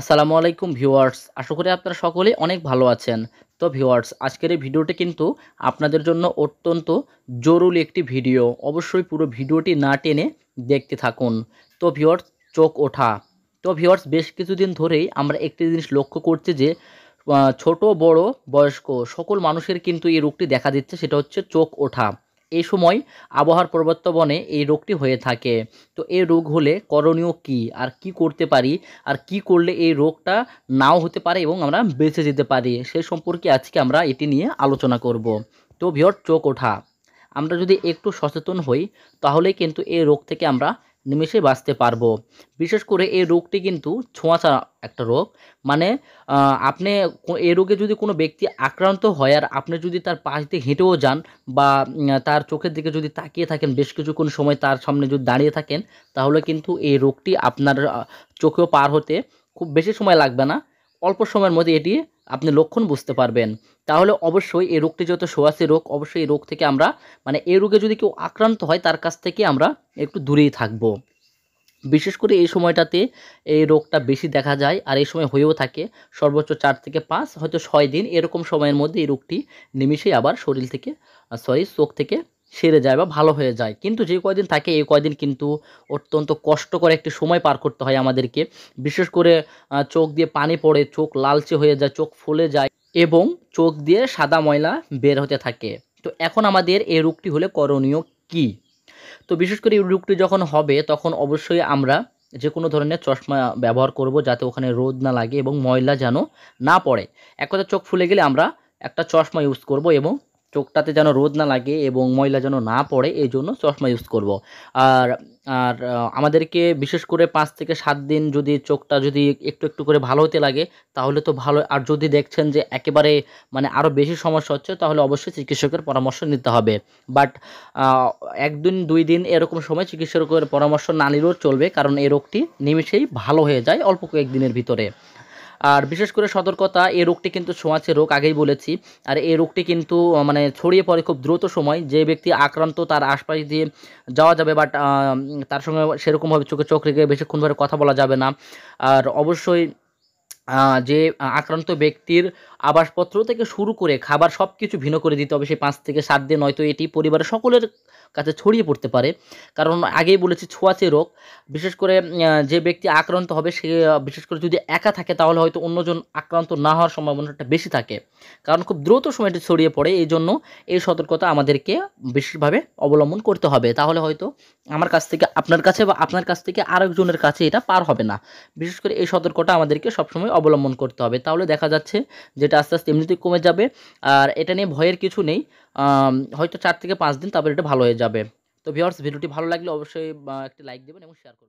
আসসালামু আলাইকুম ভিউয়ার্স আশা করি আপনারা সকলে অনেক ভালো আছেন তো ভিউয়ার্স আজকের এই ভিডিওটি কিন্তু আপনাদের জন্য অত্যন্ত জরুরি একটি ভিডিও অবশ্যই পুরো ভিডিওটি না টেনে দেখতে থাকুন তো ভিউয়ার্স চোখ ওঠা তো ভিউয়ার্স বেশ কিছুদিন ধরেই আমরা একটি জিনিস লক্ষ্য করছি যে ছোট বড় বয়স্ক সকল মানুষের কিন্তু এই রোগটি দেখা দিচ্ছে সেটা হচ্ছে চোখ ওঠা এই সময় আবহাওয়ার প্রবর্তবনে এই রোগটি হয়ে থাকে তো এই রোগ হলে করণীয় কি আর কি করতে পারি আর কি করলে এই রোগটা নাও হতে পারে এবং আমরা বেঁচে যেতে পারি সে সম্পর্কে আজকে আমরা এটি নিয়ে আলোচনা করব তো ভিওর চোখ ওঠা আমরা যদি একটু সচেতন হই তাহলে কিন্তু এই রোগ থেকে আমরা নিমেষে বাঁচতে পারবো বিশেষ করে এই রোগটি কিন্তু ছোঁয়াচা একটা রোগ মানে আপনি এই রোগে যদি কোনো ব্যক্তি আক্রান্ত হয় আর আপনি যদি তার পাশ দিয়ে হেঁটেও যান বা তার চোখের দিকে যদি তাকিয়ে থাকেন বেশ কিছুক্ষণ সময় তার সামনে যদি দাঁড়িয়ে থাকেন তাহলে কিন্তু এই রোগটি আপনার চোখেও পার হতে খুব বেশি সময় লাগবে না অল্প সময়ের মধ্যে এটি আপনি লক্ষণ বুঝতে পারবেন তাহলে অবশ্যই এই রোগটি যত সোয়াসি রোগ অবশ্যই এই রোগ থেকে আমরা মানে এই রোগে যদি কেউ আক্রান্ত হয় তার কাছ থেকে আমরা একটু দূরেই থাকব বিশেষ করে এই সময়টাতে এই রোগটা বেশি দেখা যায় আর এই সময় হয়েও থাকে সর্বোচ্চ চার থেকে পাঁচ হয়তো ছয় দিন এরকম সময়ের মধ্যে এই রোগটি নিমিশেই আবার শরীর থেকে সরি চোখ থেকে সেরে যায় বা ভালো হয়ে যায় কিন্তু যে কয়দিন থাকে এই কয়দিন কিন্তু অত্যন্ত কষ্টকর একটি সময় পার করতে হয় আমাদেরকে বিশেষ করে চোখ দিয়ে পানি পড়ে চোখ লালচে হয়ে যায় চোখ ফুলে যায় এবং চোখ দিয়ে সাদা ময়লা বের হতে থাকে তো এখন আমাদের এই রোগটি হলে করণীয় কি তো বিশেষ করে এই রোগটি যখন হবে তখন অবশ্যই আমরা যে কোনো ধরনের চশমা ব্যবহার করব যাতে ওখানে রোদ না লাগে এবং ময়লা যেন না পড়ে এক কথা চোখ ফুলে গেলে আমরা একটা চশমা ইউজ করব এবং চোখটাতে যেন রোদ না লাগে এবং ময়লা যেন না পড়ে এই জন্য চশমা ইউজ করব। আর আর আমাদেরকে বিশেষ করে পাঁচ থেকে সাত দিন যদি চোখটা যদি একটু একটু করে ভালো হতে লাগে তাহলে তো ভালো আর যদি দেখছেন যে একেবারে মানে আরও বেশি সমস্যা হচ্ছে তাহলে অবশ্যই চিকিৎসকের পরামর্শ নিতে হবে বাট একদিন দুই দিন এরকম সময় চিকিৎসকের পরামর্শ না নিলেও চলবে কারণ এই রোগটি নিমিশেই ভালো হয়ে যায় অল্প কয়েকদিনের ভিতরে আর বিশেষ করে সতর্কতা এই রোগটি কিন্তু ছোঁয়াচে রোগ আগেই বলেছি আর এই রোগটি কিন্তু মানে ছড়িয়ে পড়ে খুব দ্রুত সময় যে ব্যক্তি আক্রান্ত তার আশপাশ দিয়ে যাওয়া যাবে বাট তার সঙ্গে সেরকমভাবে চোখে চোখ রেখে বেশিক্ষণ ধরে কথা বলা যাবে না আর অবশ্যই যে আক্রান্ত ব্যক্তির আবাসপত্র থেকে শুরু করে খাবার সব কিছু ভিন্ন করে দিতে হবে সেই পাঁচ থেকে সাত দিন নয়তো এটি পরিবারের সকলের কাছে ছড়িয়ে পড়তে পারে কারণ আগেই বলেছি ছোঁয়াচে রোগ বিশেষ করে যে ব্যক্তি আক্রান্ত হবে সে বিশেষ করে যদি একা থাকে তাহলে হয়তো অন্যজন আক্রান্ত না হওয়ার সম্ভাবনাটা বেশি থাকে কারণ খুব দ্রুত সময়টি ছড়িয়ে পড়ে এই জন্য এই সতর্কতা আমাদেরকে বিশেষভাবে অবলম্বন করতে হবে তাহলে হয়তো আমার কাছ থেকে আপনার কাছে বা আপনার কাছ থেকে আরেকজনের কাছে এটা পার হবে না বিশেষ করে এই সতর্কতা আমাদেরকে সবসময় অবলম্বন করতে হবে তাহলে দেখা যাচ্ছে যে এটা আস্তে আস্তে এমনিতেই কমে যাবে আর এটা নিয়ে ভয়ের কিছু নেই হয়তো চার থেকে পাঁচ দিন তারপর এটা ভালো হয়ে যাবে তো ভিওর্স ভিডিওটি ভালো লাগলে অবশ্যই একটি লাইক দেবেন এবং শেয়ার করবেন